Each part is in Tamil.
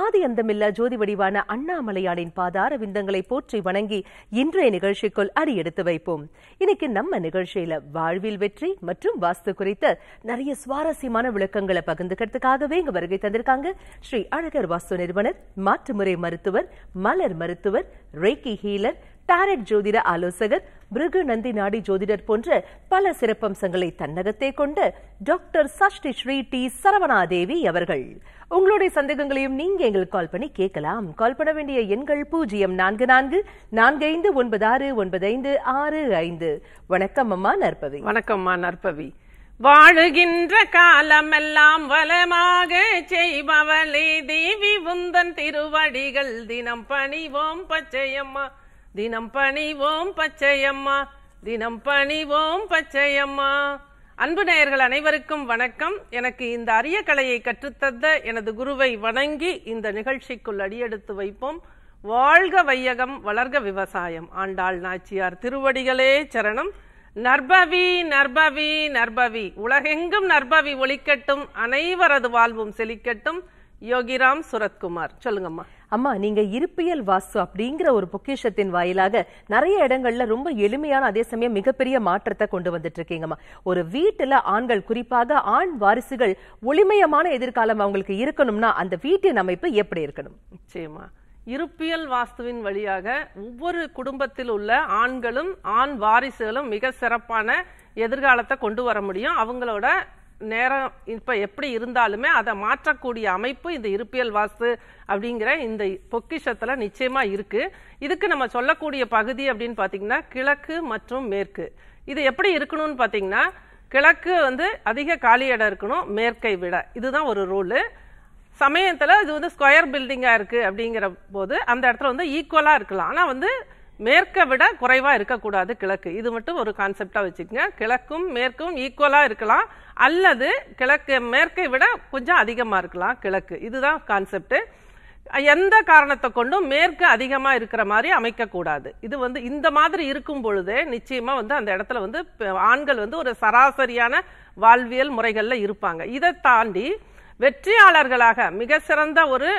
ஆதி அந்தமில்ல ஜோதி வடிவான அண்ணாமலையானின் பாதார விந்தங்களை போற்றி வணங்கி இன்றைய நிகழ்ச்சிக்குள் அடியெடுத்து வைப்போம் இன்னைக்கு நம்ம நிகழ்ச்சியில வாழ்வில் வெற்றி மற்றும் வாஸ்து குறித்த நிறைய சுவாரஸ்யமான விளக்கங்களை பகிர்ந்துக்கிறதுக்காகவே இங்க வருகை தந்திருக்காங்க ஸ்ரீ அழகர் வாஸ்து நிறுவனர் மாற்றுமுறை மருத்துவர் மலர் மருத்துவர் ரேக்கி ஹீலர் டாரட் ஜோதிட ஆலோசகர் பிருகு நந்தி நாடி ஜோதிடர் போன்ற பல சிறப்பம்சங்களை தன்னகத்தே கொண்ட டாக்டர் சஷ்டி ஸ்ரீ டி தேவி அவர்கள் உங்களுடைய சந்தேகங்களையும் நீங்க எங்களுக்கு கால் பண்ணி கேட்கலாம் கால் பண்ண வேண்டிய எண்கள் பூஜ்ஜியம் நான்கு நான்கு நான்கு ஐந்து ஒன்பது ஆறு ஒன்பது ஐந்து ஆறு ஐந்து வணக்கம் அம்மா நற்பவி வணக்கம்மா நற்பவி வாழுகின்ற காலமெல்லாம் வளமாக செய்பவளே தேவி உந்தன் திருவடிகள் தினம் பணிவோம் பச்சையம்மா தினம் பணிவோம் பச்சையம்மா தினம் பணிவோம் பச்சையம்மா அன்பு நேயர்கள் அனைவருக்கும் வணக்கம் எனக்கு இந்த அரிய கலையை கற்றுத்தந்த எனது குருவை வணங்கி இந்த நிகழ்ச்சிக்குள் அடியெடுத்து வைப்போம் வாழ்க வையகம் வளர்க விவசாயம் ஆண்டாள் நாச்சியார் திருவடிகளே சரணம் நர்பவி நர்பவி நர்பவி உலகெங்கும் நர்பவி ஒழிக்கட்டும் அனைவரது வாழ்வும் செழிக்கட்டும் யோகிராம் சுரத்குமார் சொல்லுங்கம்மா அம்மா நீங்க இருப்பியல் வாஸ்து அப்படிங்கிற ஒரு பொக்கிஷத்தின் வாயிலாக நிறைய இடங்கள்ல ரொம்ப எளிமையான அதே சமயம் மிகப்பெரிய மாற்றத்தை கொண்டு வந்துட்டு இருக்கீங்கம்மா ஒரு வீட்டுல ஆண்கள் குறிப்பாக ஆண் வாரிசுகள் ஒளிமயமான எதிர்காலம் அவங்களுக்கு இருக்கணும்னா அந்த வீட்டின் அமைப்பு எப்படி இருக்கணும் நிச்சயமா இருப்பியல் வாஸ்துவின் வழியாக ஒவ்வொரு குடும்பத்தில் உள்ள ஆண்களும் ஆண் வாரிசுகளும் மிக சிறப்பான எதிர்காலத்தை கொண்டு வர முடியும் அவங்களோட நேரம் இப்போ எப்படி இருந்தாலுமே அதை மாற்றக்கூடிய அமைப்பு இந்த இருப்பியல் வாஸ்து அப்படிங்கிற இந்த பொக்கிஷத்தில் நிச்சயமாக இருக்குது இதுக்கு நம்ம சொல்லக்கூடிய பகுதி அப்படின்னு பார்த்தீங்கன்னா கிழக்கு மற்றும் மேற்கு இது எப்படி இருக்கணும்னு பார்த்தீங்கன்னா கிழக்கு வந்து அதிக காலி இடம் இருக்கணும் மேற்கை விட இதுதான் ஒரு ரூலு சமயத்தில் இது வந்து ஸ்கொயர் பில்டிங்காக இருக்குது அப்படிங்கிற போது அந்த இடத்துல வந்து ஈக்குவலாக இருக்கலாம் ஆனால் வந்து மேற்கை விட குறைவாக இருக்கக்கூடாது கிழக்கு இது மட்டும் ஒரு கான்செப்டாக வச்சுக்கோங்க கிழக்கும் மேற்கும் ஈக்குவலாக இருக்கலாம் அல்லது கிழக்கு மேற்கை விட கொஞ்சம் அதிகமாக இருக்கலாம் கிழக்கு இதுதான் கான்செப்ட்டு எந்த காரணத்தை கொண்டும் மேற்கு அதிகமாக இருக்கிற மாதிரி அமைக்கக்கூடாது இது வந்து இந்த மாதிரி இருக்கும் பொழுதே நிச்சயமாக வந்து அந்த இடத்துல வந்து ஆண்கள் வந்து ஒரு சராசரியான வாழ்வியல் முறைகளில் இருப்பாங்க இதை தாண்டி வெற்றியாளர்களாக மிக சிறந்த ஒரு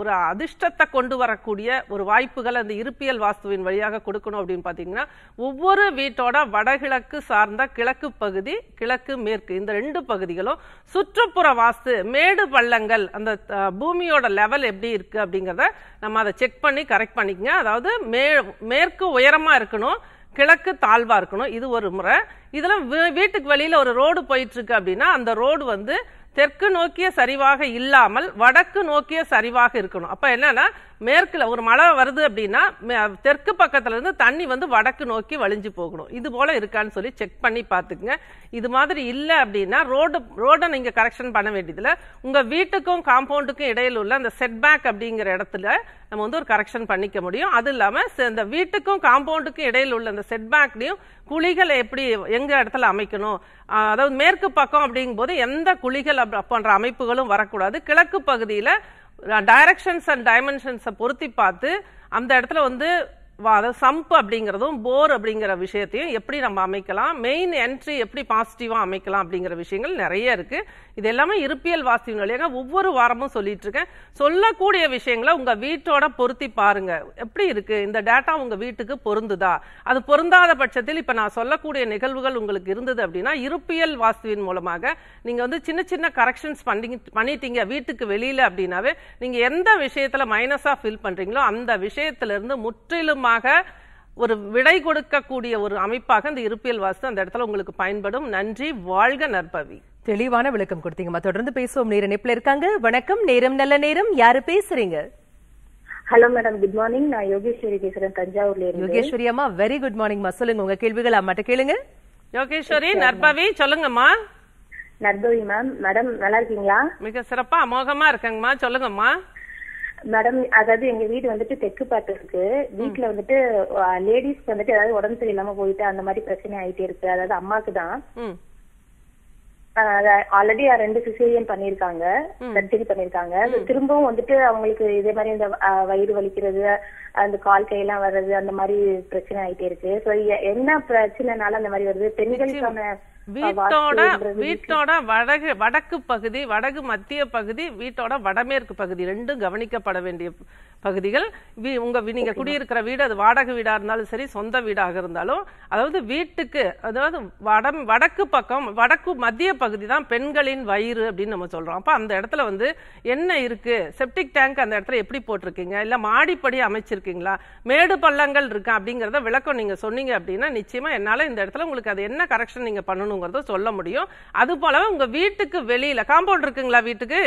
ஒரு அதிர்ஷ்டத்தை கொண்டு வரக்கூடிய ஒரு வாய்ப்புகள் அந்த இருப்பியல் வாஸ்துவின் வழியாக கொடுக்கணும் அப்படின்னு பார்த்தீங்கன்னா ஒவ்வொரு வீட்டோட வடகிழக்கு சார்ந்த கிழக்கு பகுதி கிழக்கு மேற்கு இந்த ரெண்டு பகுதிகளும் சுற்றுப்புற வாஸ்து மேடு பள்ளங்கள் அந்த பூமியோட லெவல் எப்படி இருக்குது அப்படிங்கிறத நம்ம அதை செக் பண்ணி கரெக்ட் பண்ணிக்கங்க அதாவது மே மேற்கு உயரமாக இருக்கணும் கிழக்கு தாழ்வாக இருக்கணும் இது ஒரு முறை இதில் வீட்டுக்கு வெளியில் ஒரு ரோடு போயிட்டுருக்கு அப்படின்னா அந்த ரோடு வந்து தெற்கு நோக்கிய சரிவாக இல்லாமல் வடக்கு நோக்கிய சரிவாக இருக்கணும் அப்போ என்னன்னா மேற்கில் ஒரு மழை வருது அப்படின்னா தெற்கு பக்கத்தில் இருந்து தண்ணி வந்து வடக்கு நோக்கி வழிஞ்சு போகணும் இது போல இருக்கான்னு சொல்லி செக் பண்ணி பார்த்துக்குங்க இது மாதிரி இல்லை அப்படின்னா ரோடு ரோடை நீங்கள் கரெக்ஷன் பண்ண வேண்டியதில்லை உங்கள் வீட்டுக்கும் காம்பவுண்டுக்கும் இடையில் உள்ள அந்த செட்பேக் அப்படிங்கிற இடத்துல நம்ம வந்து ஒரு கரெக்ஷன் பண்ணிக்க முடியும் அது இல்லாமல் இந்த வீட்டுக்கும் காம்பவுண்டுக்கும் இடையில் உள்ள இந்த செட்பேக்லையும் குழிகளை எப்படி எங்க இடத்துல அமைக்கணும் அதாவது மேற்கு பக்கம் அப்படிங்கும் போது எந்த குழிகள் போன்ற அமைப்புகளும் வரக்கூடாது கிழக்கு பகுதியில் டைரக்ஷன்ஸ் அண்ட் டைமென்ஷன்ஸை பொருத்தி பார்த்து அந்த இடத்துல வந்து அதாவது சம்ப் அப்படிங்கிறதும் போர் அப்படிங்கிற விஷயத்தையும் எப்படி நம்ம அமைக்கலாம் மெயின் என்ட்ரி எப்படி பாசிட்டிவாக அமைக்கலாம் அப்படிங்கிற விஷயங்கள் நிறைய இருக்குது இது எல்லாமே இருப்பியல் வாசியின் வழியாக ஒவ்வொரு வாரமும் சொல்லிட்டு இருக்கேன் சொல்லக்கூடிய விஷயங்களை உங்கள் வீட்டோட பொருத்தி பாருங்க எப்படி இருக்குது இந்த டேட்டா உங்கள் வீட்டுக்கு பொருந்துதா அது பொருந்தாத பட்சத்தில் இப்போ நான் சொல்லக்கூடிய நிகழ்வுகள் உங்களுக்கு இருந்தது அப்படின்னா இருப்பியல் வாஸ்துவின் மூலமாக நீங்கள் வந்து சின்ன சின்ன கரெக்ஷன்ஸ் பண்ணி பண்ணிட்டீங்க வீட்டுக்கு வெளியில் அப்படின்னாவே நீங்கள் எந்த விஷயத்தில் மைனஸாக ஃபில் பண்ணுறீங்களோ அந்த விஷயத்திலிருந்து முற்றிலும் நிச்சயமாக ஒரு விடை கொடுக்கக்கூடிய ஒரு அமைப்பாக இந்த இருப்பியல் வாஸ்து அந்த இடத்துல உங்களுக்கு பயன்படும் நன்றி வாழ்க நற்பவி தெளிவான விளக்கம் கொடுத்தீங்கம்மா தொடர்ந்து பேசுவோம் நேர நிப்பில் இருக்காங்க வணக்கம் நேரம் நல்ல நேரம் யாரு பேசுறீங்க ஹலோ மேடம் குட் மார்னிங் நான் யோகேஸ்வரி பேசுறேன் தஞ்சாவூர்ல இருந்து யோகேஸ்வரி அம்மா வெரி குட் மார்னிங்மா சொல்லுங்க உங்க கேள்விகள் அம்மாட்ட கேளுங்க யோகேஸ்வரி நற்பவி சொல்லுங்கம்மா நற்பவி மேம் மேடம் நல்லா இருக்கீங்களா மிக சிறப்பா அமோகமா இருக்கேங்கம்மா சொல்லுங்கம்மா மேடம் அதாவது எங்க வீடு வந்துட்டு தெற்கு பாட்டு இருக்கு வீட்டுல வந்துட்டு லேடிஸ்க்கு வந்துட்டு ஏதாவது உடம்பு சரியில்லாம போயிட்டு அந்த மாதிரி பிரச்சனை ஆயிட்டே இருக்கு அதாவது அம்மாக்கு தான் ஆல்ரெடி ரெண்டு சிசேரியன் பண்ணிருக்காங்க சர்ஜரி பண்ணிருக்காங்க திரும்பவும் வந்துட்டு அவங்களுக்கு இதே மாதிரி இந்த வயிறு வலிக்கிறது அந்த கால் கையெல்லாம் வர்றது அந்த மாதிரி பிரச்சனை ஆயிட்டே இருக்கு சோ என்ன பிரச்சனைனால அந்த மாதிரி வருது பெண்களுக்கான வீட்டோட வீட்டோட வடகு வடக்கு பகுதி வடகு மத்திய பகுதி வீட்டோட வடமேற்கு பகுதி ரெண்டும் கவனிக்கப்பட வேண்டிய பகுதிகள் உங்க நீங்க குடியிருக்கிற வீடு அது வாடகை வீடா இருந்தாலும் சரி சொந்த வீடாக இருந்தாலும் அதாவது வீட்டுக்கு அதாவது வடம் வடக்கு பக்கம் வடக்கு மத்திய பகுதி பகுதி தான் பெண்களின் வயிறு அப்படின்னு நம்ம சொல்கிறோம் அப்போ அந்த இடத்துல வந்து என்ன இருக்குது செப்டிக் டேங்க் அந்த இடத்துல எப்படி போட்டிருக்கீங்க இல்லை மாடிப்படி அமைச்சிருக்கீங்களா மேடு பள்ளங்கள் இருக்கா அப்படிங்கிறத விளக்கம் நீங்கள் சொன்னீங்க அப்படின்னா நிச்சயமாக என்னால் இந்த இடத்துல உங்களுக்கு அது என்ன கரெக்ஷன் நீங்கள் பண்ணணுங்கிறத சொல்ல முடியும் அது போலவே உங்கள் வீட்டுக்கு வெளியில் காம்பவுண்ட் இருக்குங்களா வீட்டுக்கு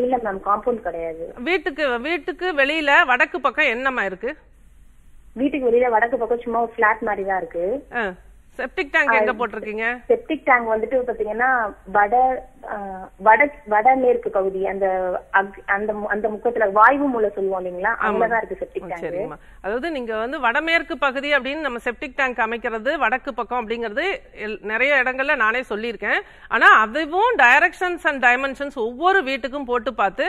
இல்ல மேம் காம்பவுண்ட் கிடையாது வீட்டுக்கு வீட்டுக்கு வெளியில வடக்கு பக்கம் என்னமா இருக்கு வீட்டுக்கு வெளியில வடக்கு பக்கம் சும்மா ஃபிளாட் மாதிரி தான் இருக்கு செப்டிக் டேங்க் எங்க போட்டிருக்கீங்க செப்டிக் டேங்க் வந்துட்டு பாத்தீங்கன்னா வட வட வடமேற்கு பகுதி அந்த அந்த அந்த முக்கத்துல வாய்வு மூல சொல்லுவோம் இல்லைங்களா அங்கதான் இருக்கு செப்டிக் டேங்க் அதாவது நீங்க வந்து வடமேற்கு பகுதி அப்படின்னு நம்ம செப்டிக் டேங்க் அமைக்கிறது வடக்கு பக்கம் அப்படிங்கிறது நிறைய இடங்கள்ல நானே சொல்லியிருக்கேன் ஆனா அதுவும் டைரக்ஷன்ஸ் அண்ட் டைமென்ஷன்ஸ் ஒவ்வொரு வீட்டுக்கும் போட்டு பார்த்து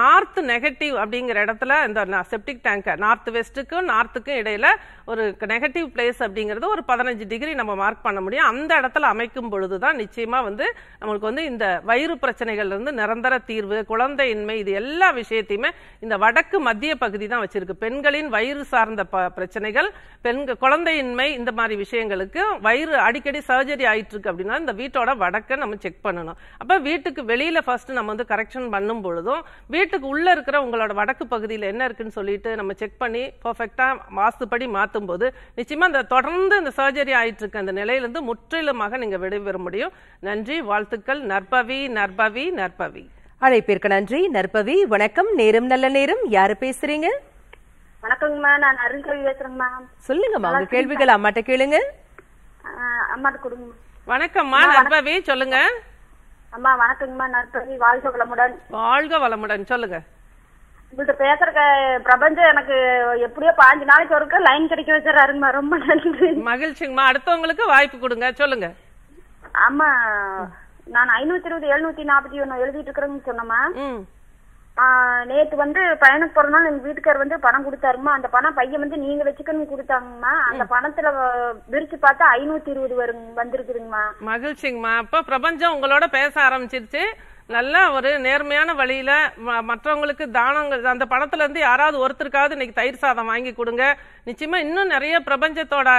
நார்த் நெகட்டிவ் அப்படிங்கிற இடத்துல இந்த செப்டிக் டேங்க் நார்த் வெஸ்ட்டுக்கும் நார்த்துக்கும் இடையில ஒரு நெகட்டிவ் பிளேஸ் அப்படிங்கிறது ஒரு பதினஞ்சு டிகிரி நம்ம மார்க் பண்ண முடியும் அந்த இடத்துல அமைக்கும் பொழுதுதான் நிச்சயமா வந்து நம்மளுக்கு வந்து இந்த வயிறு பிரச்சனைகள் இருந்து நிரந்தர தீர்வு குழந்தையின்மை இது எல்லா விஷயத்தையுமே இந்த வடக்கு மத்திய பகுதி தான் வச்சிருக்கு பெண்களின் வயிறு சார்ந்த பிரச்சனைகள் பெண்கள் குழந்தையின்மை இந்த மாதிரி விஷயங்களுக்கு வயிறு அடிக்கடி சர்ஜரி ஆயிட்டு இருக்கு அப்படின்னா இந்த வீட்டோட வடக்கை நம்ம செக் பண்ணணும் அப்போ வீட்டுக்கு வெளியில ஃபர்ஸ்ட் நம்ம வந்து கரெக்ஷன் பண்ணும் பொழுதும் வீட்டுக்கு உள்ள இருக்கிற உங்களோட வடக்கு பகுதியில் என்ன இருக்குன்னு சொல்லிட்டு நம்ம செக் பண்ணி பர்ஃபெக்டா வாஸ்துப்படி மாற்றும் போது நிச்சயமா இந்த தொடர்ந்து இந்த சர்ஜரி ஆயிட்டு இருக்க அந்த நிலையிலிருந்து முற்றிலுமாக நீங்க விடைபெற முடியும் நன்றி வாழ்த்துக்கள் நற்ப நற்பவி நற்பவி நற்பவி அழைப்பிற்கு நன்றி நற்பவி வணக்கம் நேரம் நல்ல நேரம் யாரு பேசுறீங்க வணக்கங்கம்மா நான் அருண்கவி பேசுறேங்கம்மா சொல்லுங்கம்மா உங்க கேள்விகள் அம்மாட்ட கேளுங்க அம்மாட்ட கொடுங்க வணக்கம்மா நற்பவி சொல்லுங்க அம்மா வணக்கங்கம்மா நற்பவி வாழ்க வளமுடன் வாழ்க வளமுடன் சொல்லுங்க உங்கள்கிட்ட பேசுற பிரபஞ்சம் எனக்கு எப்படியோ பாஞ்சு நாளைக்கு ஒருக்க லைன் கிடைக்க வச்சிடறாருங்கம்மா ரொம்ப நன்றி மகிழ்ச்சிங்கம்மா அடுத்தவங்களுக்கு வாய்ப்பு கொடுங்க சொல்லுங்க ஆமா நான் ஐநூத்தி இருபது எழுநூத்தி நாற்பத்தி ஒண்ணு எழுதிட்டு இருக்கிறேன்னு சொன்னமா நேத்து வந்து பையனுக்கு போறதுனால எங்க வீட்டுக்காரர் வந்து பணம் கொடுத்தாருமா அந்த பணம் பையன் வந்து நீங்க வச்சுக்கணும் கொடுத்தாங்கம்மா அந்த பணத்துல பிரிச்சு பார்த்தா ஐநூத்தி இருபது வரும் வந்திருக்குதுங்கம்மா மகிழ்ச்சிங்கம்மா அப்ப பிரபஞ்சம் உங்களோட பேச ஆரம்பிச்சிருச்சு நல்ல ஒரு நேர்மையான வழியில மற்றவங்களுக்கு தானங்கள் அந்த பணத்துல இருந்து யாராவது ஒருத்தருக்காவது இன்னைக்கு தயிர் சாதம் வாங்கி கொடுங்க நிச்சயமா இன்னும் நிறைய பிரபஞ்சத்தோட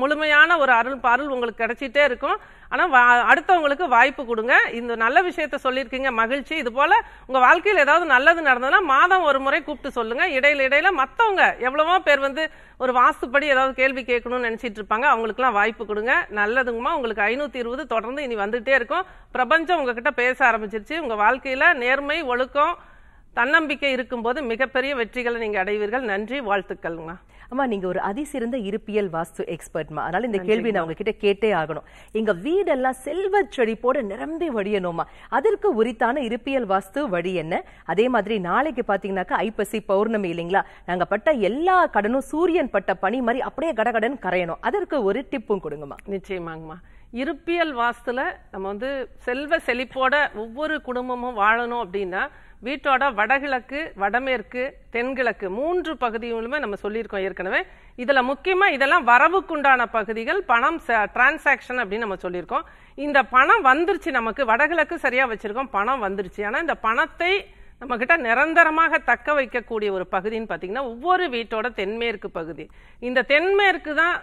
முழுமையான ஒரு அருள் பாருள் உங்களுக்கு கிடைச்சிட்டே இருக்கும் ஆனால் அடுத்தவங்களுக்கு வாய்ப்பு கொடுங்க இந்த நல்ல விஷயத்த சொல்லியிருக்கீங்க மகிழ்ச்சி இது போல உங்க வாழ்க்கையில் ஏதாவது நல்லது நடந்ததுன்னா மாதம் ஒரு முறை கூப்பிட்டு சொல்லுங்க இடையில இடையில மற்றவங்க எவ்வளவோ பேர் வந்து ஒரு வாஸ்துப்படி ஏதாவது கேள்வி கேட்கணும்னு நினைச்சிட்டு இருப்பாங்க அவங்களுக்குலாம் வாய்ப்பு கொடுங்க நல்லதுங்கம்மா உங்களுக்கு ஐநூற்றி இருபது தொடர்ந்து இனி வந்துகிட்டே இருக்கும் பிரபஞ்சம் உங்ககிட்ட பேச ஆரம்பிச்சிருச்சு உங்க வாழ்க்கையில நேர்மை ஒழுக்கம் தன்னம்பிக்கை இருக்கும்போது மிகப்பெரிய வெற்றிகளை நீங்கள் அடைவீர்கள் நன்றி வாழ்த்துக்கள்மா அம்மா நீங்க ஒரு அதிசிறந்த இருப்பியல் வாஸ்து எக்ஸ்பர்ட்மா அதனால இந்த கேள்வி நான் உங்ககிட்ட கேட்டே ஆகணும் எங்க வீடெல்லாம் செல்வ செடிப்போட நிரம்பி வடியணுமா அதற்கு உரித்தான இருப்பியல் வாஸ்து வழி என்ன அதே மாதிரி நாளைக்கு பாத்தீங்கன்னாக்க ஐப்பசி பௌர்ணமி இல்லைங்களா நாங்க பட்ட எல்லா கடனும் சூரியன் பட்ட பனி மாதிரி அப்படியே கடகடன் கரையணும் அதற்கு ஒரு டிப்பும் கொடுங்கம்மா நிச்சயமாங்கம்மா இருப்பியல் வாஸ்துல நம்ம வந்து செல்வ செழிப்போட ஒவ்வொரு குடும்பமும் வாழணும் அப்படின்னா வீட்டோட வடகிழக்கு வடமேற்கு தென்கிழக்கு மூன்று பகுதிகளுமே நம்ம சொல்லியிருக்கோம் ஏற்கனவே இதில் முக்கியமாக இதெல்லாம் வரவுக்குண்டான பகுதிகள் பணம் டிரான்சாக்ஷன் அப்படின்னு நம்ம சொல்லியிருக்கோம் இந்த பணம் வந்துருச்சு நமக்கு வடகிழக்கு சரியாக வச்சுருக்கோம் பணம் வந்துருச்சு ஆனால் இந்த பணத்தை நம்மக்கிட்ட நிரந்தரமாக தக்க வைக்கக்கூடிய ஒரு பகுதின்னு பார்த்தீங்கன்னா ஒவ்வொரு வீட்டோட தென்மேற்கு பகுதி இந்த தென்மேற்கு தான்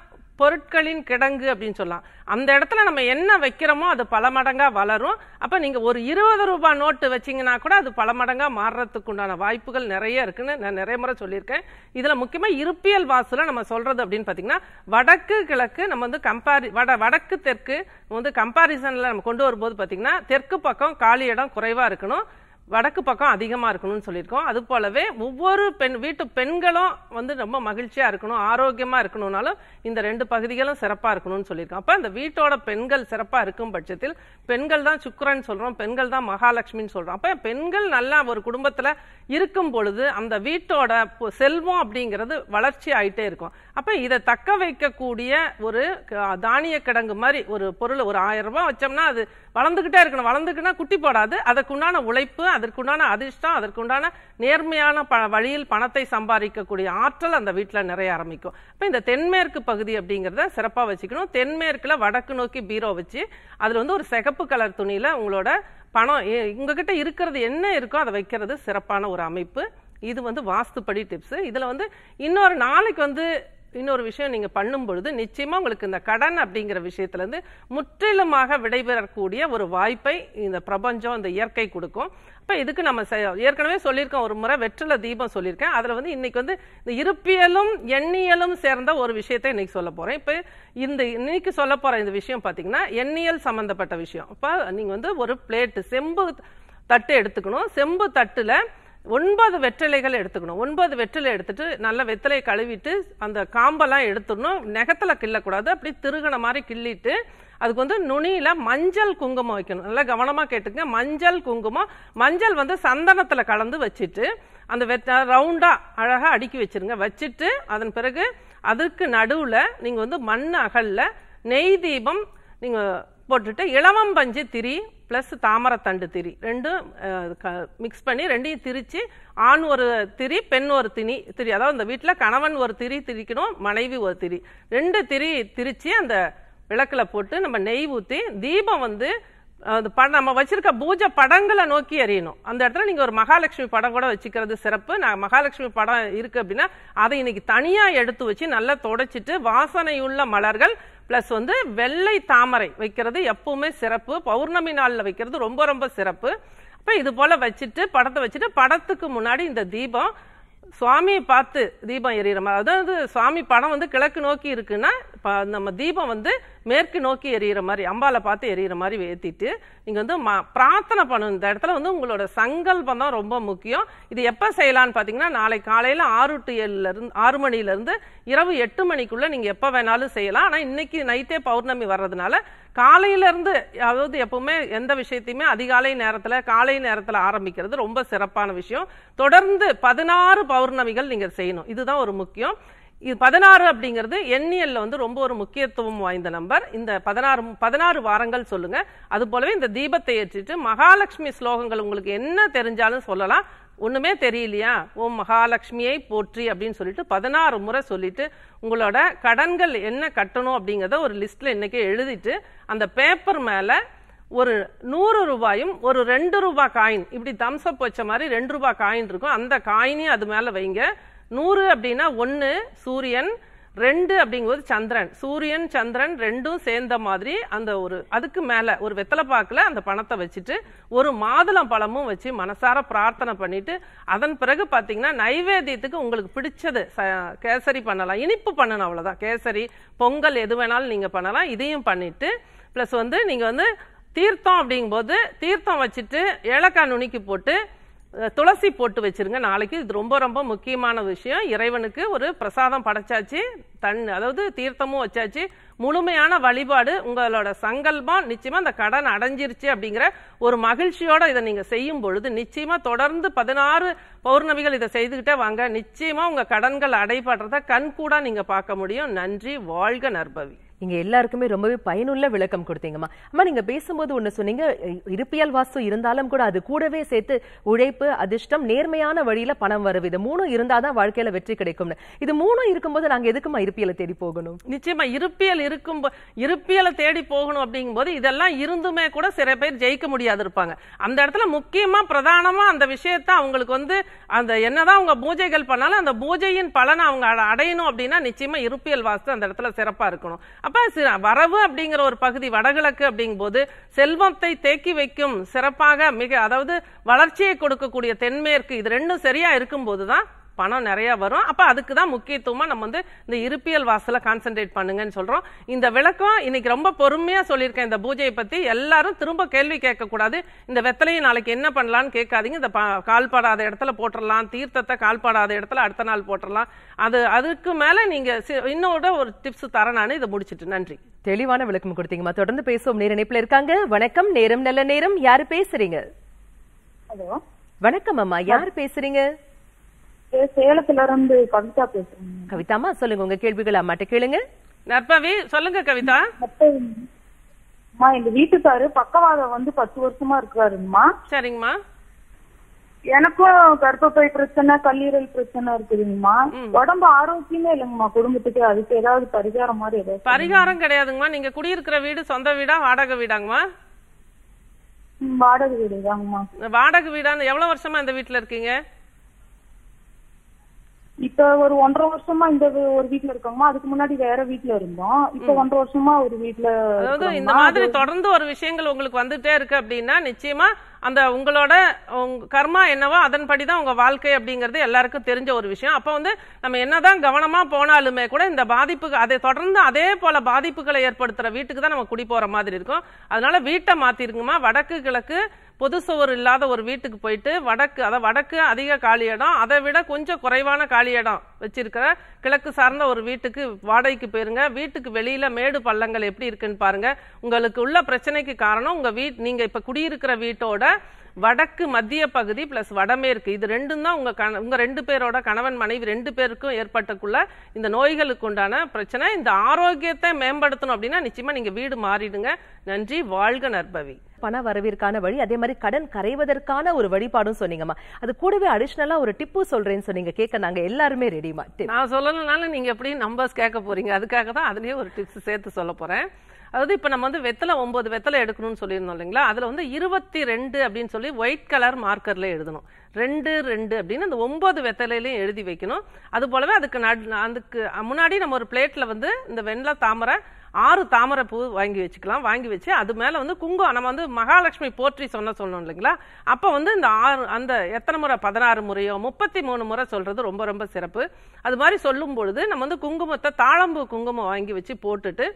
பொருட்களின் கிடங்கு அப்படின்னு சொல்லலாம் அந்த இடத்துல நம்ம என்ன வைக்கிறோமோ அது பல மடங்காக வளரும் அப்போ நீங்கள் ஒரு இருபது ரூபாய் நோட்டு வச்சிங்கன்னா கூட அது பல மடங்காக மாறுறதுக்கு உண்டான வாய்ப்புகள் நிறைய இருக்குன்னு நான் நிறைய முறை சொல்லியிருக்கேன் இதில் முக்கியமாக இருப்பியல் வாசலில் நம்ம சொல்கிறது அப்படின்னு பார்த்தீங்கன்னா வடக்கு கிழக்கு நம்ம வந்து கம்பாரி வட வடக்கு தெற்கு வந்து கம்பாரிசனில் நம்ம கொண்டு வரும்போது பார்த்திங்கன்னா தெற்கு பக்கம் காலி இடம் குறைவாக இருக்கணும் வடக்கு பக்கம் அதிகமாக இருக்கணும்னு சொல்லியிருக்கோம் அது போலவே ஒவ்வொரு பெண் வீட்டு பெண்களும் வந்து ரொம்ப மகிழ்ச்சியாக இருக்கணும் ஆரோக்கியமாக இருக்கணும்னாலும் இந்த ரெண்டு பகுதிகளும் சிறப்பாக இருக்கணும்னு சொல்லியிருக்கோம் அப்போ அந்த வீட்டோட பெண்கள் சிறப்பாக இருக்கும் பட்சத்தில் பெண்கள் தான் சுக்கரன் சொல்கிறோம் பெண்கள் தான் மகாலட்சுமின்னு சொல்கிறோம் அப்போ பெண்கள் நல்லா ஒரு குடும்பத்தில் இருக்கும் பொழுது அந்த வீட்டோட செல்வம் அப்படிங்கிறது வளர்ச்சி ஆகிட்டே இருக்கும் அப்போ இதை தக்க வைக்கக்கூடிய ஒரு தானிய கிடங்கு மாதிரி ஒரு பொருள் ஒரு ஆயிரம் ரூபாய் வச்சோம்னா அது வளர்ந்துக்கிட்டே இருக்கணும் வளர்ந்துக்குன்னா குட்டி போடாது அதுக்குண்டான உழைப்பு அதற்குண்டான அதிர்ஷ்டம் அதற்குண்டான நேர்மையான ப வழியில் பணத்தை சம்பாதிக்கக்கூடிய ஆற்றல் அந்த வீட்டில் நிறைய ஆரம்பிக்கும் இப்போ இந்த தென்மேற்கு பகுதி அப்படிங்கிறத சிறப்பாக வச்சுக்கணும் தென்மேற்கில் வடக்கு நோக்கி பீரோ வச்சு அதில் வந்து ஒரு சிகப்பு கலர் துணியில் உங்களோட பணம் உங்ககிட்ட இருக்கிறது என்ன இருக்கோ அதை வைக்கிறது சிறப்பான ஒரு அமைப்பு இது வந்து வாஸ்துப்படி டிப்ஸு இதில் வந்து இன்னொரு நாளைக்கு வந்து இன்னொரு விஷயம் நீங்கள் பண்ணும் பொழுது நிச்சயமாக உங்களுக்கு இந்த கடன் அப்படிங்கிற விஷயத்துலேருந்து முற்றிலுமாக விடைபெறக்கூடிய ஒரு வாய்ப்பை இந்த பிரபஞ்சம் இந்த இயற்கை கொடுக்கும் இப்போ இதுக்கு நம்ம ஏற்கனவே சொல்லியிருக்கோம் ஒரு முறை வெற்றில தீபம் சொல்லியிருக்கேன் அதில் வந்து இன்னைக்கு வந்து இந்த இருப்பியலும் எண்ணியலும் சேர்ந்த ஒரு விஷயத்தை இன்னைக்கு சொல்ல போறேன் இப்போ இந்த இன்னைக்கு சொல்ல போற இந்த விஷயம் பார்த்தீங்கன்னா எண்ணியல் சம்மந்தப்பட்ட விஷயம் இப்ப நீங்கள் வந்து ஒரு பிளேட்டு செம்பு தட்டு எடுத்துக்கணும் செம்பு தட்டில் ஒன்பது வெற்றிலைகள் எடுத்துக்கணும் ஒன்பது வெற்றிலை எடுத்துட்டு நல்ல வெத்தலையை கழுவிட்டு அந்த காம்பெல்லாம் எடுத்துடணும் நெகத்தில் கிள்ளக்கூடாது அப்படி திருகின மாதிரி கிள்ளிட்டு அதுக்கு வந்து நுனியில் மஞ்சள் குங்குமம் வைக்கணும் நல்லா கவனமாக கேட்டுங்க மஞ்சள் குங்குமம் மஞ்சள் வந்து சந்தனத்தில் கலந்து வச்சுட்டு அந்த வெத்த ரவுண்டாக அழகாக அடுக்கி வச்சுருங்க வச்சுட்டு அதன் பிறகு அதுக்கு நடுவில் நீங்கள் வந்து மண் அகலில் நெய் தீபம் நீங்கள் போட்டுட்டு இளவம் பஞ்சு திரி ப்ளஸ் தாமரத்தண்டு திரி ரெண்டும் மிக்ஸ் பண்ணி ரெண்டையும் திரித்து ஆண் ஒரு திரி பெண் ஒரு திணி திரி அதாவது அந்த வீட்டில் கணவன் ஒரு திரி திரிக்கணும் மனைவி ஒரு திரி ரெண்டு திரி திரித்து அந்த விளக்கில் போட்டு நம்ம நெய் ஊற்றி தீபம் வந்து அது படம் நம்ம வச்சிருக்க பூஜை படங்களை நோக்கி எறியணும் அந்த இடத்துல நீங்கள் ஒரு மகாலட்சுமி படம் கூட வச்சுக்கிறது சிறப்பு நான் மகாலட்சுமி படம் இருக்குது அப்படின்னா அதை இன்னைக்கு தனியாக எடுத்து வச்சு நல்லா தொடச்சிட்டு வாசனையுள்ள மலர்கள் ப்ளஸ் வந்து வெள்ளை தாமரை வைக்கிறது எப்பவுமே சிறப்பு பௌர்ணமி நாளில் வைக்கிறது ரொம்ப ரொம்ப சிறப்பு அப்போ இது போல் வச்சுட்டு படத்தை வச்சுட்டு படத்துக்கு முன்னாடி இந்த தீபம் சுவாமியை பார்த்து தீபம் எறிகிற மாதிரி அதாவது சுவாமி படம் வந்து கிழக்கு நோக்கி இருக்குன்னா நம்ம தீபம் வந்து மேற்கு நோக்கி எரியிற மாதிரி அம்பாலை பார்த்து எரியிற மாதிரி ஏற்றிட்டு நீங்கள் வந்து மா பிரார்த்தனை பண்ணணும் இந்த இடத்துல வந்து உங்களோட சங்கல்பம் தான் ரொம்ப முக்கியம் இது எப்போ செய்யலான்னு பார்த்தீங்கன்னா நாளை காலையில் ஆறு டு ஏழுலேருந்து ஆறு மணிலேருந்து இரவு எட்டு மணிக்குள்ளே நீங்கள் எப்போ வேணாலும் செய்யலாம் ஆனால் இன்றைக்கி நைட்டே பௌர்ணமி வர்றதுனால காலையிலேருந்து அதாவது எப்பவுமே எந்த விஷயத்தையுமே அதிகாலை நேரத்தில் காலை நேரத்தில் ஆரம்பிக்கிறது ரொம்ப சிறப்பான விஷயம் தொடர்ந்து பதினாறு பௌர்ணமிகள் நீங்கள் செய்யணும் இதுதான் ஒரு முக்கியம் இது பதினாறு அப்படிங்கிறது எண்ணியல்ல வந்து ரொம்ப ஒரு முக்கியத்துவம் வாய்ந்த நம்பர் இந்த பதினாறு பதினாறு வாரங்கள் சொல்லுங்க அது போலவே இந்த தீபத்தை ஏற்றிட்டு மகாலட்சுமி ஸ்லோகங்கள் உங்களுக்கு என்ன தெரிஞ்சாலும் சொல்லலாம் ஒன்றுமே தெரியலையா ஓம் மகாலட்சுமியை போற்றி அப்படின்னு சொல்லிட்டு பதினாறு முறை சொல்லிட்டு உங்களோட கடன்கள் என்ன கட்டணும் அப்படிங்கிறத ஒரு லிஸ்ட்டில் இன்றைக்கி எழுதிட்டு அந்த பேப்பர் மேலே ஒரு நூறு ரூபாயும் ஒரு ரெண்டு ரூபாய் காயின் இப்படி தம்ஸ்அப் வச்ச மாதிரி ரெண்டு ரூபாய் காயின் இருக்கும் அந்த காயினையும் அது மேலே வைங்க நூறு அப்படின்னா ஒன்று சூரியன் ரெண்டு அப்படிங்கும்போது சந்திரன் சூரியன் சந்திரன் ரெண்டும் சேர்ந்த மாதிரி அந்த ஒரு அதுக்கு மேலே ஒரு வெத்தலை பாக்கில் அந்த பணத்தை வச்சுட்டு ஒரு மாதுளம் பழமும் வச்சு மனசார பிரார்த்தனை பண்ணிட்டு அதன் பிறகு பார்த்தீங்கன்னா நைவேத்தியத்துக்கு உங்களுக்கு பிடிச்சது கேசரி பண்ணலாம் இனிப்பு பண்ணணும் அவ்வளோதான் கேசரி பொங்கல் எது வேணாலும் நீங்கள் பண்ணலாம் இதையும் பண்ணிட்டு ப்ளஸ் வந்து நீங்கள் வந்து தீர்த்தம் அப்படிங்கும்போது தீர்த்தம் வச்சுட்டு ஏலக்காய் நுணுக்கி போட்டு துளசி போட்டு வச்சுருங்க நாளைக்கு இது ரொம்ப ரொம்ப முக்கியமான விஷயம் இறைவனுக்கு ஒரு பிரசாதம் படைச்சாச்சு தன் அதாவது தீர்த்தமும் வச்சாச்சு முழுமையான வழிபாடு உங்களோட சங்கல்பம் நிச்சயமாக அந்த கடன் அடைஞ்சிருச்சு அப்படிங்கிற ஒரு மகிழ்ச்சியோடு இதை நீங்கள் செய்யும் பொழுது நிச்சயமாக தொடர்ந்து பதினாறு பௌர்ணமிகள் இதை செய்துக்கிட்டே வாங்க நிச்சயமாக உங்கள் கடன்கள் அடைபடுறத கண்கூடாக நீங்கள் பார்க்க முடியும் நன்றி வாழ்க நற்பவி இங்க எல்லாருக்குமே ரொம்பவே பயனுள்ள விளக்கம் கொடுத்தீங்கம்மா அம்மா நீங்க பேசும்போது ஒண்ணு சொன்னீங்க இருப்பியல் வாஸ்து இருந்தாலும் கூட அது கூடவே சேர்த்து உழைப்பு அதிர்ஷ்டம் நேர்மையான வழியில பணம் வரவு இது மூணும் இருந்தாதான் வாழ்க்கையில வெற்றி கிடைக்கும்னு இது மூணும் இருக்கும்போது நாங்க எதுக்குமா இருப்பியலை தேடி போகணும் நிச்சயமா இருப்பியல் இருக்கும் இருப்பியலை தேடி போகணும் அப்படிங்கும் போது இதெல்லாம் இருந்துமே கூட சில பேர் ஜெயிக்க முடியாது இருப்பாங்க அந்த இடத்துல முக்கியமா பிரதானமா அந்த விஷயத்த அவங்களுக்கு வந்து அந்த என்னதான் அவங்க பூஜைகள் பண்ணாலும் அந்த பூஜையின் பலனை அவங்க அடையணும் அப்படின்னா நிச்சயமா இருப்பியல் வாஸ்து அந்த இடத்துல சிறப்பா இருக்கணும் அப்ப வரவு அப்படிங்கிற ஒரு பகுதி வடகிழக்கு அப்படிங்கும் போது செல்வத்தை தேக்கி வைக்கும் சிறப்பாக மிக அதாவது வளர்ச்சியை கொடுக்கக்கூடிய தென்மேற்கு இது ரெண்டும் சரியா இருக்கும் போதுதான் பணம் நிறையா வரும் அப்போ அதுக்கு தான் முக்கியத்துவமாக நம்ம வந்து இந்த இருப்பியல் வாசலை கான்சென்ட்ரேட் பண்ணுங்கன்னு சொல்கிறோம் இந்த விளக்கம் இன்னைக்கு ரொம்ப பொறுமையாக சொல்லியிருக்கேன் இந்த பூஜையை பற்றி எல்லாரும் திரும்ப கேள்வி கேட்கக்கூடாது இந்த வெத்தலையும் நாளைக்கு என்ன பண்ணலான்னு கேட்காதீங்க இந்த கால்பாடாத இடத்துல போட்டுடலாம் தீர்த்தத்தை கால்பாடாத இடத்துல அடுத்த நாள் போட்டுடலாம் அது அதுக்கு மேலே நீங்கள் இன்னோட ஒரு டிப்ஸ் தரேன் நான் இதை முடிச்சுட்டு நன்றி தெளிவான விளக்கம் கொடுத்தீங்கம்மா தொடர்ந்து பேசுவோம் நேர இணைப்பில் இருக்காங்க வணக்கம் நேரம் நல்ல நேரம் யாரு பேசுறீங்க ஹலோ வணக்கம் அம்மா யார் பேசுறீங்க சேலத்துல இருந்து கவிதா பேசுறேன் கவிதாமா சொல்லுங்க உங்க கேள்விகள் அம்மாட்ட கேளுங்க நற்பாவி சொல்லுங்க கவிதா அம்மா எங்க வீட்டுக்காரு பக்கவாதம் வந்து பத்து வருஷமா இருக்காருங்கம்மா சரிங்கம்மா எனக்கும் கர்ப்பப்பை பிரச்சனை கல்லீரல் பிரச்சனை இருக்குதுங்கம்மா உடம்பு ஆரோக்கியமே இல்லைங்கம்மா குடும்பத்துக்கு அதுக்கு ஏதாவது பரிகாரம் மாதிரி ஏதாவது பரிகாரம் கிடையாதுங்கம்மா நீங்க குடியிருக்கிற வீடு சொந்த வீடா வாடகை வீடாங்கம்மா வாடகை வீடு தாங்கம்மா வாடகை வீடான்னு எவ்வளவு வருஷமா இந்த வீட்டுல இருக்கீங்க இப்ப ஒரு ஒன்றரை வருஷமா இந்த ஒரு வீட்டுல இருக்கோமா அதுக்கு முன்னாடி வேற வீட்டுல இருந்தோம் இப்ப ஒன்றரை வருஷமா ஒரு வீட்ல அதாவது இந்த மாதிரி தொடர்ந்து ஒரு விஷயங்கள் உங்களுக்கு வந்துட்டே இருக்கு அப்படின்னா நிச்சயமா அந்த உங்களோட கர்மா என்னவோ அதன்படி தான் உங்க வாழ்க்கை அப்படிங்கிறது எல்லாருக்கும் தெரிஞ்ச ஒரு விஷயம் அப்போ வந்து நம்ம என்னதான் கவனமா போனாலுமே கூட இந்த பாதிப்பு அதை தொடர்ந்து அதே போல பாதிப்புகளை ஏற்படுத்துற வீட்டுக்கு தான் நம்ம குடி போற மாதிரி இருக்கும் அதனால வீட்டை மாத்திருக்குமா வடக்கு கிழக்கு பொது சுவர் இல்லாத ஒரு வீட்டுக்கு போயிட்டு வடக்கு அதாவது வடக்கு அதிக காலி இடம் அதை விட கொஞ்சம் குறைவான காலி இடம் வச்சிருக்கிற கிழக்கு சார்ந்த ஒரு வீட்டுக்கு வாடகைக்கு போயிருங்க வீட்டுக்கு வெளியில மேடு பள்ளங்கள் எப்படி இருக்குன்னு பாருங்க உங்களுக்கு உள்ள பிரச்சனைக்கு காரணம் உங்க வீட் நீங்க இப்ப குடியிருக்கிற வீட்டோட வடக்கு மத்திய பகுதி பிளஸ் வடமேற்கு இது ரெண்டும் தான் உங்க கண உங்க ரெண்டு பேரோட கணவன் மனைவி ரெண்டு பேருக்கும் ஏற்பட்டக்குள்ள இந்த நோய்களுக்கு உண்டான பிரச்சனை இந்த ஆரோக்கியத்தை மேம்படுத்தணும் அப்படின்னா நிச்சயமா நீங்க வீடு மாறிடுங்க நன்றி வாழ்க நற்பவி பண வரவிற்கான வழி அதே மாதிரி கடன் கரைவதற்கான ஒரு வழிபாடும் சொன்னீங்கம்மா அது கூடவே அடிஷனலா ஒரு டிப்பு சொல்றேன்னு சொன்னீங்க கேட்க நாங்க எல்லாருமே ரெடிமா நான் சொல்லணும்னால நீங்க எப்படி நம்பர்ஸ் கேட்க போறீங்க அதுக்காக தான் அதுலயே ஒரு டிப்ஸ் சேர்த்து சொல்ல போறேன் அதாவது இப்போ நம்ம வந்து வெத்தலை ஒம்பது வெத்தலை எடுக்கணும்னு சொல்லியிருந்தோம் இல்லைங்களா அதில் வந்து இருபத்தி ரெண்டு அப்படின்னு சொல்லி ஒயிட் கலர் மார்க்கரில் எழுதணும் ரெண்டு ரெண்டு அப்படின்னு அந்த ஒம்பது வெத்தலையிலையும் எழுதி வைக்கணும் அது போலவே அதுக்கு நடு அதுக்கு முன்னாடி நம்ம ஒரு பிளேட்டில் வந்து இந்த வெண்ணில் தாமரை ஆறு தாமரை பூ வாங்கி வச்சுக்கலாம் வாங்கி வச்சு அது மேலே வந்து குங்குமம் நம்ம வந்து மகாலட்சுமி போற்றி சொன்ன சொல்லணும் இல்லைங்களா அப்போ வந்து இந்த ஆறு அந்த எத்தனை முறை பதினாறு முறையோ முப்பத்தி மூணு முறை சொல்கிறது ரொம்ப ரொம்ப சிறப்பு அது மாதிரி சொல்லும் பொழுது நம்ம வந்து குங்குமத்தை தாழம்பூ குங்குமம் வாங்கி வச்சு போட்டுட்டு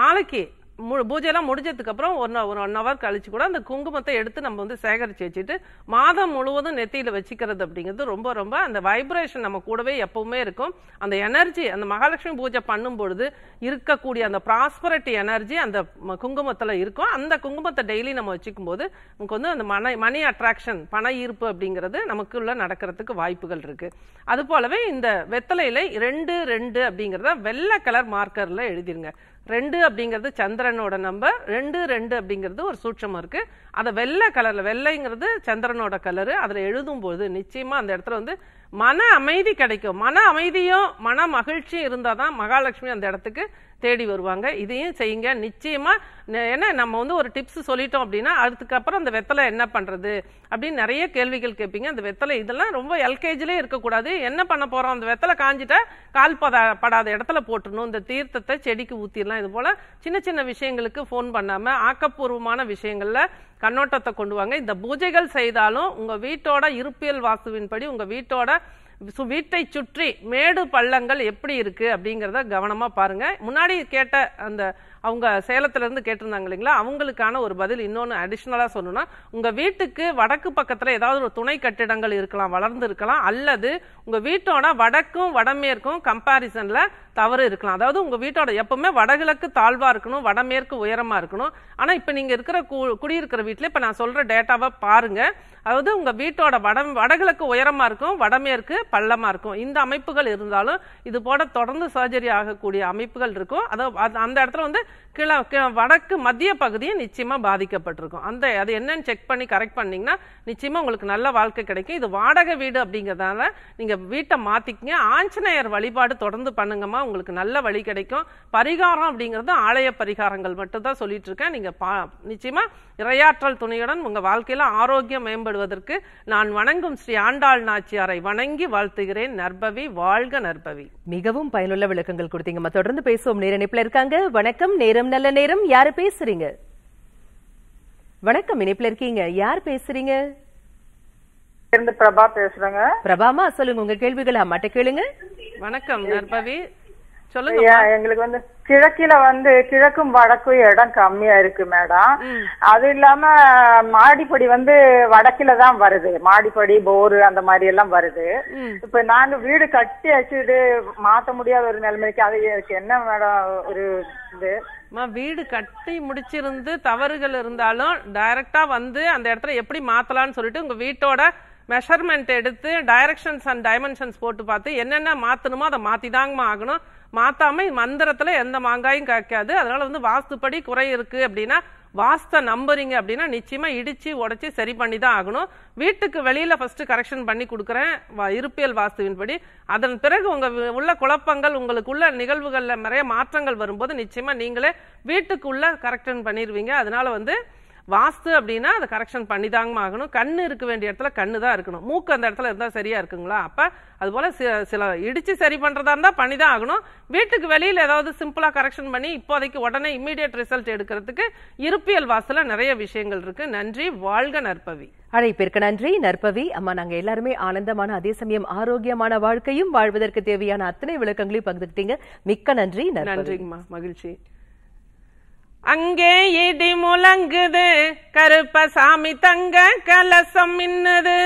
நாளைக்கு பூஜையெல்லாம் முடிஞ்சதுக்கப்புறம் ஒன் ஒரு ஒன் ஹவர் கழிச்சு கூட அந்த குங்குமத்தை எடுத்து நம்ம வந்து சேகரித்து வச்சுட்டு மாதம் முழுவதும் நெத்தியில் வச்சுக்கிறது அப்படிங்கிறது ரொம்ப ரொம்ப அந்த வைப்ரேஷன் நம்ம கூடவே எப்பவுமே இருக்கும் அந்த எனர்ஜி அந்த மகாலட்சுமி பூஜை பண்ணும் பொழுது இருக்கக்கூடிய அந்த ப்ராஸ்பரட்டி எனர்ஜி அந்த குங்குமத்தில் இருக்கும் அந்த குங்குமத்தை டெய்லி நம்ம வச்சுக்கும் போது நமக்கு வந்து அந்த மன மணி அட்ராக்ஷன் பண ஈர்ப்பு அப்படிங்கிறது நமக்குள்ள நடக்கிறதுக்கு வாய்ப்புகள் இருக்குது அது போலவே இந்த வெத்தலையில் ரெண்டு ரெண்டு அப்படிங்கிறத வெள்ளை கலர் மார்க்கரில் எழுதிருங்க ரெண்டு அப்படிங்கிறது சந்திரனோட நம்பர் ரெண்டு ரெண்டு அப்படிங்கிறது ஒரு சூட்சமாக இருக்குது அதை வெள்ளை கலரில் வெள்ளைங்கிறது சந்திரனோட கலரு அதில் எழுதும்போது நிச்சயமாக அந்த இடத்துல வந்து மன அமைதி கிடைக்கும் மன அமைதியும் மன மகிழ்ச்சியும் இருந்தால் தான் மகாலட்சுமி அந்த இடத்துக்கு தேடி வருவாங்க இதையும் செய்யுங்க நிச்சயமாக ஏன்னா நம்ம வந்து ஒரு டிப்ஸ் சொல்லிட்டோம் அப்படின்னா அதுக்கப்புறம் அந்த வெத்தலை என்ன பண்ணுறது அப்படின்னு நிறைய கேள்விகள் கேட்பீங்க அந்த வெத்தலை இதெல்லாம் ரொம்ப எல்கேஜிலே இருக்கக்கூடாது என்ன பண்ண போகிறோம் அந்த வெத்தலை காஞ்சிட்டா கால் பதா படாத இடத்துல போட்டுணும் இந்த தீர்த்தத்தை செடிக்கு ஊற்றிடலாம் இது போல் சின்ன சின்ன விஷயங்களுக்கு ஃபோன் பண்ணாமல் ஆக்கப்பூர்வமான விஷயங்களில் கண்ணோட்டத்தை கொண்டு வாங்க இந்த பூஜைகள் செய்தாலும் உங்கள் வீட்டோட இருப்பியல் வாஸ்துவின்படி உங்கள் வீட்டோட வீட்டை சுற்றி மேடு பள்ளங்கள் எப்படி இருக்குது அப்படிங்கிறத கவனமாக பாருங்கள் முன்னாடி கேட்ட அந்த அவங்க இருந்து கேட்டிருந்தாங்க இல்லைங்களா அவங்களுக்கான ஒரு பதில் இன்னொன்று அடிஷ்னலாக சொல்லணும்னா உங்கள் வீட்டுக்கு வடக்கு பக்கத்தில் ஏதாவது ஒரு துணை கட்டிடங்கள் இருக்கலாம் வளர்ந்து இருக்கலாம் அல்லது உங்கள் வீட்டோட வடக்கும் வடமேற்கும் கம்பாரிசனில் தவறு இருக்கலாம் அதாவது உங்கள் வீட்டோட எப்பவுமே வடகிழக்கு தாழ்வாக இருக்கணும் வடமேற்கு உயரமாக இருக்கணும் ஆனால் இப்போ நீங்கள் இருக்கிற கு குடியிருக்கிற வீட்டில் இப்போ நான் சொல்கிற டேட்டாவை பாருங்கள் அதாவது உங்கள் வீட்டோட வட வடகிழக்கு உயரமாக இருக்கும் வடமேற்கு பள்ளமாக இருக்கும் இந்த அமைப்புகள் இருந்தாலும் இது போல தொடர்ந்து சர்ஜரி ஆகக்கூடிய அமைப்புகள் இருக்கும் அதாவது அந்த இடத்துல வந்து கிழ வடக்கு மத்திய பகுதியும் நிச்சயமாக பாதிக்கப்பட்டிருக்கும் அந்த அது என்னன்னு செக் பண்ணி கரெக்ட் பண்ணிங்கன்னா நிச்சயமாக உங்களுக்கு நல்ல வாழ்க்கை கிடைக்கும் இது வாடகை வீடு அப்படிங்கிறதால நீங்கள் வீட்டை மாற்றிக்கிங்க ஆஞ்சநேயர் வழிபாடு தொடர்ந்து பண்ணுங்கம்மா மூலமாக உங்களுக்கு நல்ல வழி கிடைக்கும் பரிகாரம் அப்படிங்கிறது ஆலய பரிகாரங்கள் மட்டும்தான் சொல்லிட்டு இருக்கேன் நீங்கள் பா நிச்சயமாக இரையாற்றல் துணையுடன் உங்கள் வாழ்க்கையில் ஆரோக்கியம் மேம்படுவதற்கு நான் வணங்கும் ஸ்ரீ ஆண்டாள் நாச்சியாரை வணங்கி வாழ்த்துகிறேன் நற்பவி வாழ்க நற்பவி மிகவும் பயனுள்ள விளக்கங்கள் கொடுத்தீங்க தொடர்ந்து பேசுவோம் நேர இணைப்பில் இருக்காங்க வணக்கம் நேரம் நல்ல நேரம் யாரு பேசுறீங்க வணக்கம் இணைப்புல இருக்கீங்க யார் பேசுறீங்க பிரபா பேசுறேங்க பிரபாமா சொல்லுங்க உங்க கேள்விகளை அம்மாட்ட கேளுங்க வணக்கம் நற்பவி சொல்லுங்க எங்களுக்கு வந்து கிழக்கில வந்து கிழக்கும் வடக்கும் இடம் கம்மியா இருக்கு மேடம் அது இல்லாம மாடிப்படி வந்து வடக்கில தான் வருது மாடிப்படி போரு அந்த மாதிரி எல்லாம் வருது இப்ப நாங்க வீடு கட்டி வச்சுட்டு மாத்த முடியாத ஒரு நிலைமைக்கு அது என்ன மேடம் ஒரு இது வீடு கட்டி முடிச்சிருந்து தவறுகள் இருந்தாலும் டைரக்டா வந்து அந்த இடத்துல எப்படி மாத்தலாம்னு சொல்லிட்டு உங்க வீட்டோட மெஷர்மெண்ட் எடுத்து டைரக்ஷன்ஸ் அண்ட் டைமென்ஷன்ஸ் போட்டு பார்த்து என்னென்ன மாத்தணுமோ அதை மாத்தி ஆகணும் மாத்தாம மந்திரத்துல எந்த மாங்காயும் காய்க்காது அதனால வந்து வாஸ்துப்படி குறை இருக்கு அப்படின்னா வாஸ்த நம்புறீங்க அப்படின்னா நிச்சயமா இடிச்சு உடச்சி சரி பண்ணி தான் ஆகணும் வீட்டுக்கு வெளியில ஃபர்ஸ்ட் கரெக்ஷன் பண்ணி கொடுக்குறேன் இருப்பியல் வாஸ்துவின்படி அதன் பிறகு உங்க உள்ள குழப்பங்கள் உங்களுக்குள்ள நிகழ்வுகள்ல நிறைய மாற்றங்கள் வரும்போது நிச்சயமா நீங்களே வீட்டுக்குள்ள கரெக்ஷன் பண்ணிடுவீங்க அதனால வந்து வாஸ்து அப்படின்னா அதை கரெக்ஷன் பண்ணி தாங்க ஆகணும் கண் இருக்க வேண்டிய இடத்துல கண்ணு தான் இருக்கணும் மூக்கு அந்த இடத்துல இருந்தால் சரியா இருக்குங்களா அப்போ அதுபோல் சில சில இடித்து சரி பண்ணுறதா இருந்தால் பண்ணி தான் ஆகணும் வீட்டுக்கு வெளியில் ஏதாவது சிம்பிளாக கரெக்ஷன் பண்ணி இப்போதைக்கு உடனே இம்மீடியட் ரிசல்ட் எடுக்கிறதுக்கு இருப்பியல் வாஸ்தில் நிறைய விஷயங்கள் இருக்குது நன்றி வாழ்க நற்பவி அழைப்பிற்கு நன்றி நற்பவி அம்மா நாங்க எல்லாருமே ஆனந்தமான அதே சமயம் ஆரோக்கியமான வாழ்க்கையும் வாழ்வதற்கு தேவையான அத்தனை விளக்கங்களையும் பகிர்ந்துக்கிட்டீங்க மிக்க நன்றி நன்றிங்கம்மா மகிழ்ச்சி அங்கே இடி முழங்குது கருப்பசாமி தங்க கலசம் மின்னது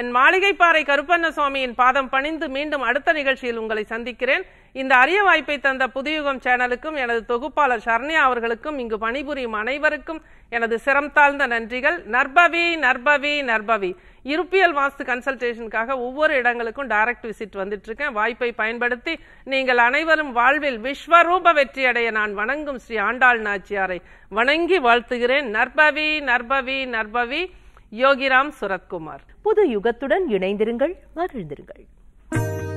என் மாளிகை பாறை கருப்பண்ண சுவாமியின் பாதம் பணிந்து மீண்டும் அடுத்த நிகழ்ச்சியில் உங்களை சந்திக்கிறேன் இந்த அரிய வாய்ப்பை தந்த புதுயுகம் சேனலுக்கும் எனது தொகுப்பாளர் சரண்யா அவர்களுக்கும் இங்கு பணிபுரியும் அனைவருக்கும் எனது சிரம் தாழ்ந்த நன்றிகள் நர்பவி நர்பவி நர்பவி இருப்பியல் வாஸ்து கன்சல்டேஷனுக்காக ஒவ்வொரு இடங்களுக்கும் டைரக்ட் விசிட் வந்துட்டு இருக்கேன் வாய்ப்பை பயன்படுத்தி நீங்கள் அனைவரும் வாழ்வில் விஸ்வரூப வெற்றியடைய நான் வணங்கும் ஸ்ரீ ஆண்டாள் நாச்சியாரை வணங்கி வாழ்த்துகிறேன் நர்பவி நர்பவி நர்பவி யோகிராம் சுரத்குமார் புது யுகத்துடன் இணைந்திருங்கள் மகிழ்ந்திருங்கள்